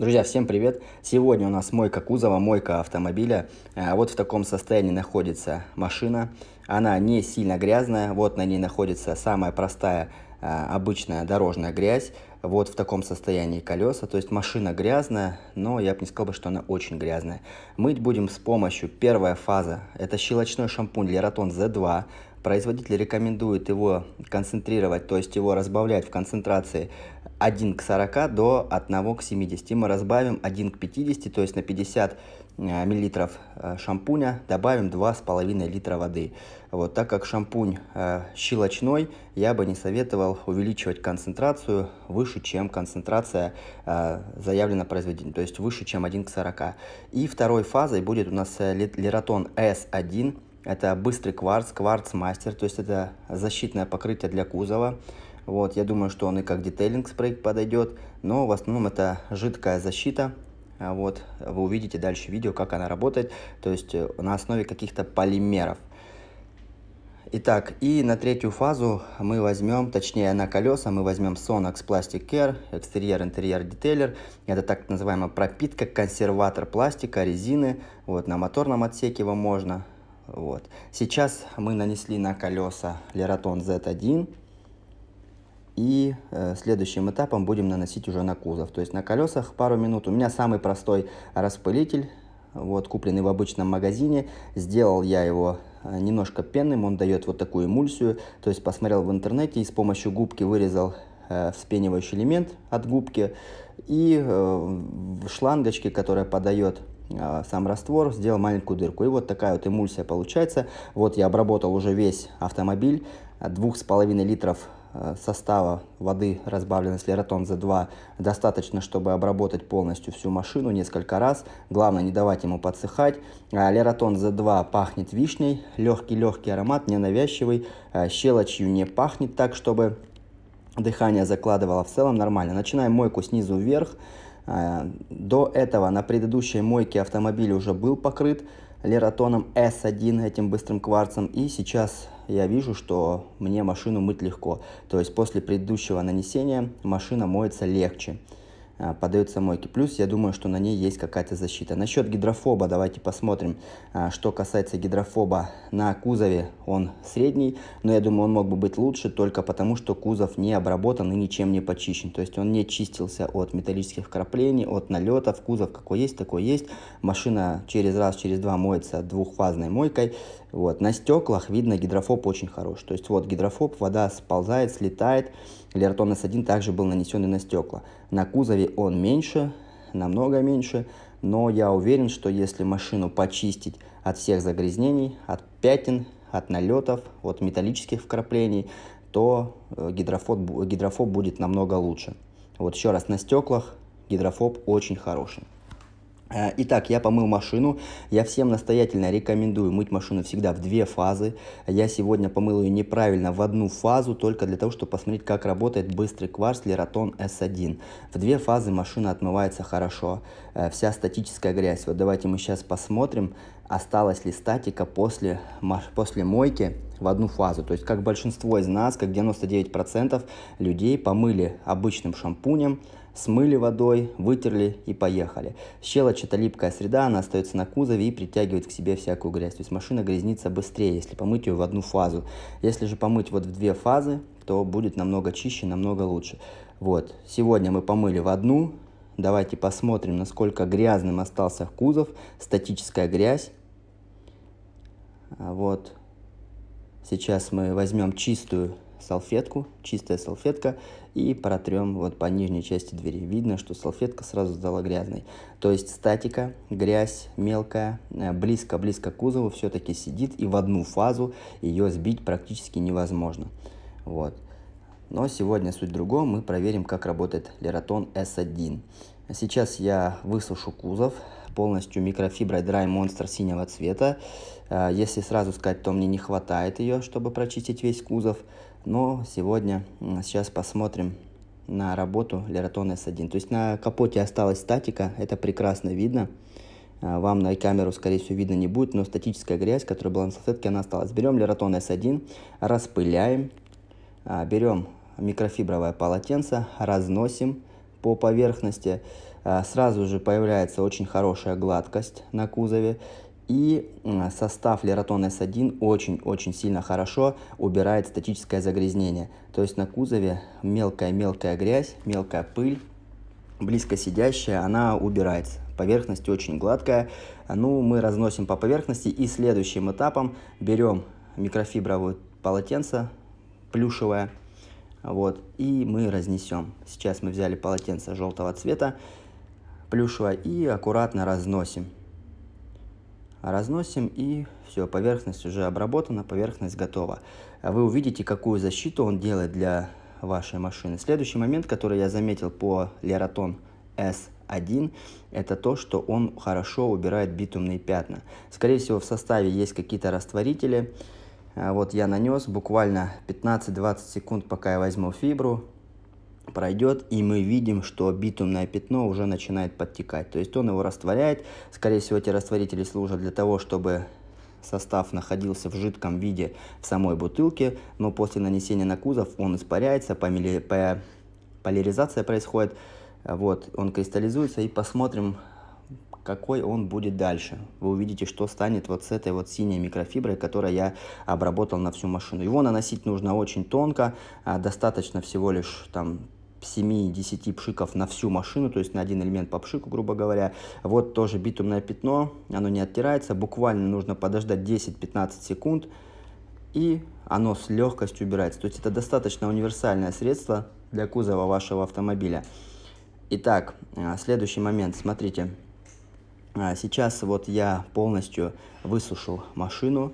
Друзья, всем привет! Сегодня у нас мойка кузова, мойка автомобиля. Э, вот в таком состоянии находится машина. Она не сильно грязная, вот на ней находится самая простая э, обычная дорожная грязь. Вот в таком состоянии колеса, то есть машина грязная, но я бы не сказал, что она очень грязная. Мыть будем с помощью первая фаза, это щелочной шампунь Лератон Z2, Производитель рекомендует его концентрировать, то есть его разбавлять в концентрации 1 к 40 до 1 к 70. И мы разбавим 1 к 50, то есть на 50 э, миллилитров э, шампуня добавим 2,5 литра воды. Вот, так как шампунь э, щелочной, я бы не советовал увеличивать концентрацию выше, чем концентрация э, заявлена производителем, то есть выше, чем 1 к 40. И второй фазой будет у нас лератон S1, это быстрый кварц, кварц-мастер, то есть это защитное покрытие для кузова. Вот, я думаю, что он и как детейлинг спрей подойдет, но в основном это жидкая защита. А вот, вы увидите дальше видео, как она работает, то есть э, на основе каких-то полимеров. Итак, и на третью фазу мы возьмем, точнее на колеса мы возьмем Sonax Plastic Care, экстерьер, интерьер, детейлер. Это так называемая пропитка, консерватор пластика, резины. Вот на моторном отсеке его можно вот. Сейчас мы нанесли на колеса Лератон Z1. И э, следующим этапом будем наносить уже на кузов. То есть на колесах пару минут. У меня самый простой распылитель, вот, купленный в обычном магазине. Сделал я его э, немножко пенным, он дает вот такую эмульсию. То есть посмотрел в интернете и с помощью губки вырезал э, вспенивающий элемент от губки. И э, в шлангочке, которая подает а, сам раствор, сделал маленькую дырку. И вот такая вот эмульсия получается. Вот я обработал уже весь автомобиль. 2,5 литров а, состава воды, разбавленной с Леротон Z2, достаточно, чтобы обработать полностью всю машину несколько раз. Главное, не давать ему подсыхать. А, лератон за 2 пахнет вишней, легкий-легкий аромат, ненавязчивый, щелочью не пахнет так, чтобы дыхание закладывало. В целом нормально. Начинаем мойку снизу вверх. А, до этого на предыдущей мойке автомобиль уже был покрыт Лератоном S1, этим быстрым кварцем. И сейчас я вижу, что мне машину мыть легко. То есть после предыдущего нанесения машина моется легче. А, подается мойке. Плюс я думаю, что на ней есть какая-то защита. Насчет гидрофоба давайте посмотрим. А, что касается гидрофоба, на кузове он средний, но я думаю, он мог бы быть лучше только потому, что кузов не обработан и ничем не почищен. То есть он не чистился от металлических вкраплений, от налетов. Кузов какой есть, такой есть. Машина через раз, через два моется двухфазной мойкой. Вот. На стеклах видно гидрофоб очень хорош. То есть вот гидрофоб, вода сползает, слетает. Лертон S1 также был нанесен и на стекла. На кузове он меньше, намного меньше. Но я уверен, что если машину почистить от всех загрязнений, от пятен, от налетов, от металлических вкраплений, то э, гидрофоб, гидрофоб будет намного лучше. Вот еще раз, на стеклах гидрофоб очень хороший. Э, итак, я помыл машину. Я всем настоятельно рекомендую мыть машину всегда в две фазы. Я сегодня помыл ее неправильно в одну фазу, только для того, чтобы посмотреть, как работает быстрый кварц Лератон S1. В две фазы машина отмывается хорошо. Э, вся статическая грязь. Вот давайте мы сейчас посмотрим, осталась ли статика после, после мойки в одну фазу. То есть, как большинство из нас, как 99% людей помыли обычным шампунем, смыли водой, вытерли и поехали. Щелочь – это липкая среда, она остается на кузове и притягивает к себе всякую грязь. То есть машина грязнится быстрее, если помыть ее в одну фазу. Если же помыть вот в две фазы, то будет намного чище, намного лучше. Вот, сегодня мы помыли в одну, Давайте посмотрим, насколько грязным остался кузов, статическая грязь. А вот, сейчас мы возьмем чистую салфетку, чистая салфетка – и протрем вот по нижней части двери. Видно, что салфетка сразу стала грязной. То есть статика, грязь мелкая, э, близко-близко к кузову все-таки сидит, и в одну фазу ее сбить практически невозможно. Вот. Но сегодня суть в другом, мы проверим, как работает Лератон S1. Сейчас я высушу кузов полностью микрофиброй Dry Monster синего цвета а, если сразу сказать, то мне не хватает ее, чтобы прочистить весь кузов. Но сегодня, сейчас посмотрим на работу Лератон S1. То есть на капоте осталась статика, это прекрасно видно. А, вам на камеру, скорее всего, видно не будет, но статическая грязь, которая была на салфетке, она осталась. Берем Лератон S1, распыляем, а, берем микрофибровое полотенце, разносим по поверхности. Сразу же появляется очень хорошая гладкость на кузове. И состав Лератон S1 очень-очень сильно хорошо убирает статическое загрязнение. То есть на кузове мелкая-мелкая грязь, мелкая пыль, близко сидящая, она убирается. Поверхность очень гладкая. Ну, мы разносим по поверхности. И следующим этапом берем микрофибровое полотенце плюшевое. Вот, и мы разнесем. Сейчас мы взяли полотенце желтого цвета, плюшевое, и аккуратно разносим. Разносим и все, поверхность уже обработана, поверхность готова. Вы увидите, какую защиту он делает для вашей машины. Следующий момент, который я заметил по Лератон S1, это то, что он хорошо убирает битумные пятна. Скорее всего, в составе есть какие-то растворители. Э, вот я нанес буквально 15-20 секунд, пока я возьму фибру пройдет, и мы видим, что битумное пятно уже начинает подтекать. То есть он его растворяет. Скорее всего, эти растворители служат для того, чтобы состав находился в жидком виде в самой бутылке, но после нанесения на кузов он испаряется, помили... по... поляризация происходит, вот, он кристаллизуется, и посмотрим, какой он будет дальше. Вы увидите, что станет вот с этой вот синей микрофиброй, которую я обработал на всю машину. Его наносить нужно очень тонко, а, достаточно всего лишь там 7-10 пшиков на всю машину, то есть на один элемент по пшику, грубо говоря. Вот тоже битумное пятно, оно не оттирается. Буквально нужно подождать 10-15 секунд, и оно с легкостью убирается. То есть это достаточно универсальное средство для кузова вашего автомобиля. Итак, а, следующий момент. Смотрите, а сейчас вот я полностью высушил машину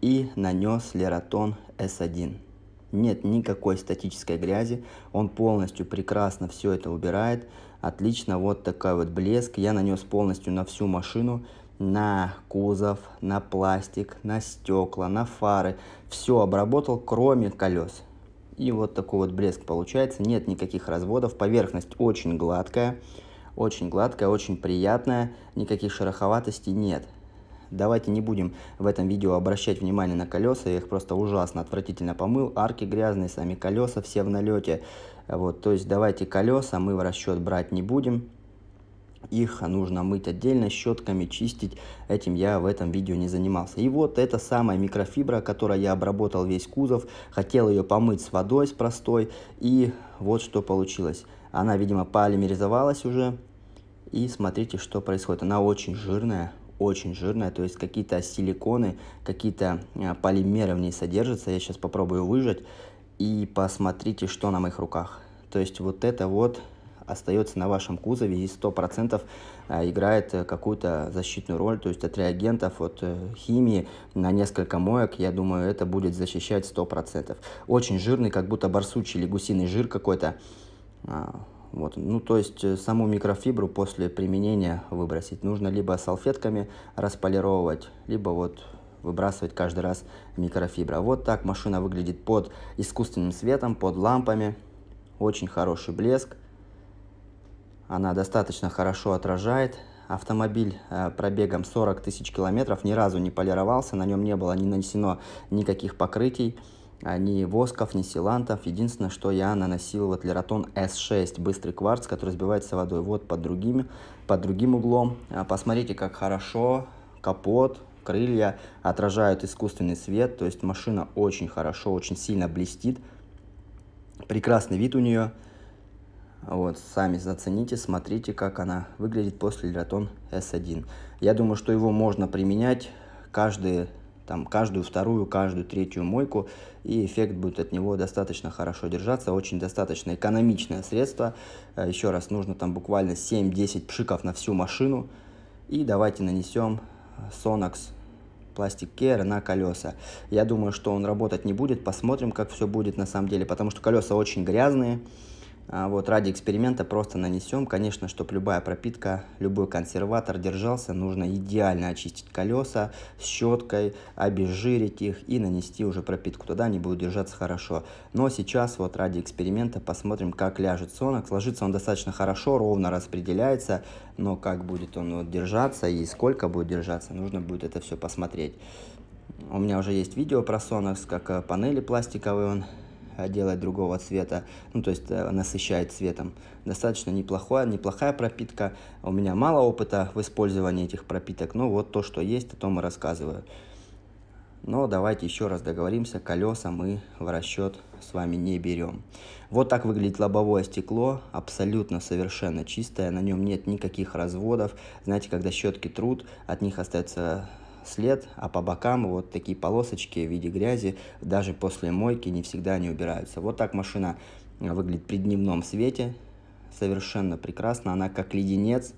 и нанес Лератон S1. Нет никакой статической грязи, он полностью прекрасно все это убирает. Отлично, вот такой вот блеск. Я нанес полностью на всю машину, на кузов, на пластик, на стекла, на фары. Все обработал, кроме колес. И вот такой вот блеск получается, нет никаких разводов, поверхность очень гладкая. Очень гладкая, очень приятная, никаких шероховатостей нет. Давайте не будем в этом видео обращать внимание на колеса, я их просто ужасно отвратительно помыл, арки грязные, сами колеса все в налете. Вот, то есть давайте колеса мы в расчет брать не будем, их нужно мыть отдельно щетками, чистить. Этим я в этом видео не занимался. И вот эта самая микрофибра, которой я обработал весь кузов. Хотел ее помыть с водой, с простой. И вот что получилось. Она, видимо, полимеризовалась уже. И смотрите, что происходит. Она очень жирная, очень жирная, то есть какие-то силиконы, какие-то а, полимеры в ней содержатся. Я сейчас попробую выжать и посмотрите, что на моих руках. То есть вот это вот остается на вашем кузове и 100% а, играет э, какую-то защитную роль, то есть от реагентов, от э, химии на несколько моек, я думаю, это будет защищать 100%. Очень жирный, как будто барсучий или гусиный жир какой-то, а, вот. Ну, то есть э, саму микрофибру после применения выбросить нужно либо салфетками располировать, либо вот выбрасывать каждый раз микрофибра. Вот так машина выглядит под искусственным светом, под лампами. Очень хороший блеск. Она достаточно хорошо отражает. Автомобиль э, пробегом 40 тысяч километров ни разу не полировался, на нем не было не нанесено никаких покрытий. А ни восков, ни силантов. Единственное, что я наносил вот Лератон S6, быстрый кварц, который сбивается водой. Вот под другими под другим углом. А, посмотрите, как хорошо капот, крылья отражают искусственный свет. То есть машина очень хорошо, очень сильно блестит. Прекрасный вид у нее. Вот, сами зацените, смотрите, как она выглядит после Лератон S1. Я думаю, что его можно применять каждые там каждую вторую, каждую третью мойку, и эффект будет от него достаточно хорошо держаться, очень достаточно экономичное средство. Э, еще раз, нужно там буквально 7-10 пшиков на всю машину, и давайте нанесем э, Sonax Plastic Care на колеса. Я думаю, что он работать не будет, посмотрим, как все будет на самом деле, потому что колеса очень грязные, а вот, ради эксперимента просто нанесем. Конечно, чтобы любая пропитка, любой консерватор держался, нужно идеально очистить колеса с щеткой, обезжирить их и нанести уже пропитку. Тогда они будут держаться хорошо. Но сейчас вот ради эксперимента посмотрим, как ляжет сонок. Ложится он достаточно хорошо, ровно распределяется, но как будет он вот держаться и сколько будет держаться, нужно будет это все посмотреть. У меня уже есть видео про сонокс, как э, панели пластиковые он делать другого цвета, ну, то есть э, насыщает цветом. Достаточно неплохая, неплохая пропитка. У меня мало опыта в использовании этих пропиток, но вот то, что есть, о том и рассказываю. Но давайте еще раз договоримся, колеса мы в расчет с вами не берем. Вот так выглядит лобовое стекло, абсолютно совершенно чистое, на нем нет никаких разводов. Знаете, когда щетки труд, от них остается след, а по бокам вот такие полосочки в виде грязи даже после мойки не всегда они убираются. Вот так машина э, выглядит при дневном свете, совершенно прекрасно, она как леденец,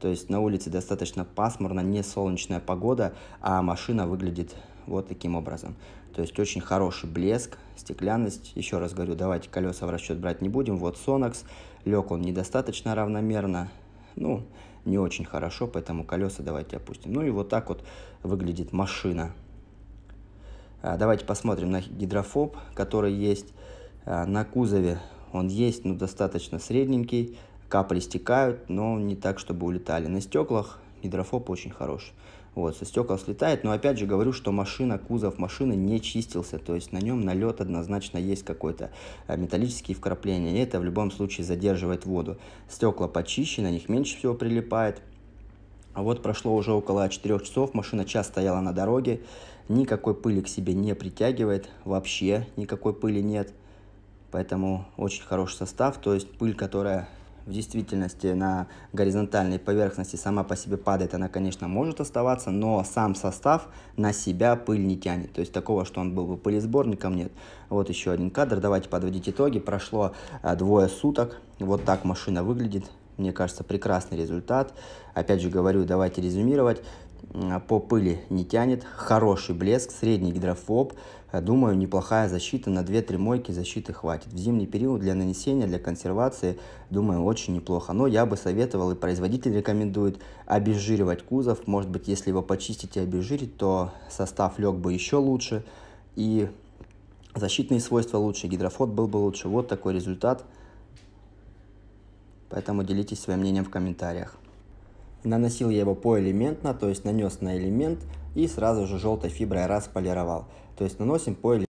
то есть на улице достаточно пасмурно, не солнечная погода, а машина выглядит вот таким образом. То есть очень хороший блеск, стеклянность. Еще раз говорю, давайте колеса в расчет брать не будем. Вот Sonox, лег он недостаточно равномерно. Ну, не очень хорошо, поэтому колеса давайте опустим. Ну и вот так вот выглядит машина. А, давайте посмотрим на гидрофоб, который есть а, на кузове. Он есть, но достаточно средненький, капли стекают, но не так, чтобы улетали. На стеклах гидрофоб очень хороший. Вот, со стекол слетает, но опять же говорю, что машина, кузов машины не чистился, то есть на нем налет однозначно есть какой-то а, металлические вкрапления, и это в любом случае задерживает воду. Стекла почищены, на них меньше всего прилипает. А вот прошло уже около 4 часов, машина час стояла на дороге, никакой пыли к себе не притягивает, вообще никакой пыли нет. Поэтому очень хороший состав, то есть пыль, которая в действительности на горизонтальной поверхности сама по себе падает, она, конечно, может оставаться, но сам состав на себя пыль не тянет. То есть такого, что он был бы пылесборником, нет. Вот еще один кадр. Давайте подводить итоги. Прошло а, двое суток. Вот так машина выглядит. Мне кажется, прекрасный результат. Опять же говорю, давайте резюмировать. А, по пыли не тянет, хороший блеск, средний гидрофоб, э, думаю, неплохая защита, на 2-3 мойки защиты хватит. В зимний период для нанесения, для консервации, думаю, очень неплохо. Но я бы советовал, и производитель рекомендует обезжиривать кузов, может быть, если его почистить и обезжирить, то состав лег бы еще лучше, и защитные свойства лучше, гидрофоб был бы лучше. Вот такой результат. Поэтому делитесь своим мнением в комментариях. Наносил я его поэлементно, то есть нанес на элемент и сразу же желтой фиброй раз То есть наносим поэлементно.